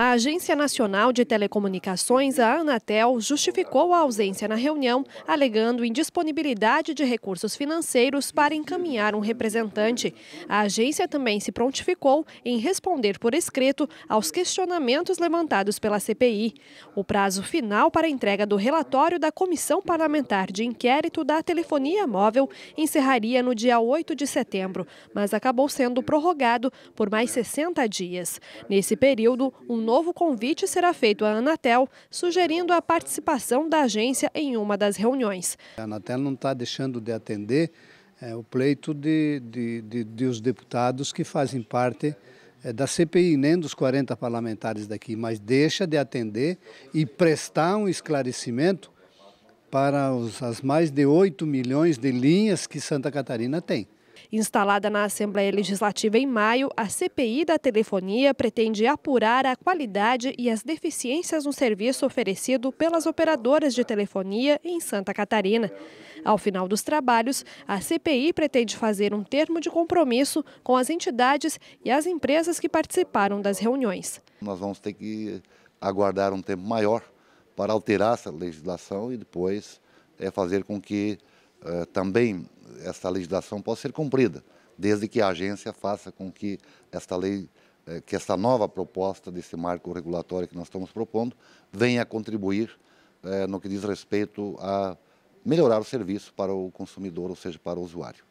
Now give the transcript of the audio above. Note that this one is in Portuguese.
A Agência Nacional de Telecomunicações, a Anatel, justificou a ausência na reunião, alegando indisponibilidade de recursos financeiros para encaminhar um representante. A agência também se prontificou em responder por escrito aos questionamentos levantados pela CPI. O prazo final para a entrega do relatório da Comissão Parlamentar de Inquérito da Telefonia Móvel encerraria no dia 8 de setembro, mas acabou sendo prorrogado por mais 60 dias. Nesse período, um novo convite será feito à Anatel, sugerindo a participação da agência em uma das reuniões. A Anatel não está deixando de atender é, o pleito de, de, de, de, os deputados que fazem parte é, da CPI, nem dos 40 parlamentares daqui, mas deixa de atender e prestar um esclarecimento para os, as mais de 8 milhões de linhas que Santa Catarina tem. Instalada na Assembleia Legislativa em maio, a CPI da telefonia pretende apurar a qualidade e as deficiências no serviço oferecido pelas operadoras de telefonia em Santa Catarina. Ao final dos trabalhos, a CPI pretende fazer um termo de compromisso com as entidades e as empresas que participaram das reuniões. Nós vamos ter que aguardar um tempo maior para alterar essa legislação e depois é, fazer com que eh, também esta legislação possa ser cumprida, desde que a agência faça com que esta lei, eh, que esta nova proposta desse marco regulatório que nós estamos propondo, venha contribuir eh, no que diz respeito a melhorar o serviço para o consumidor, ou seja, para o usuário.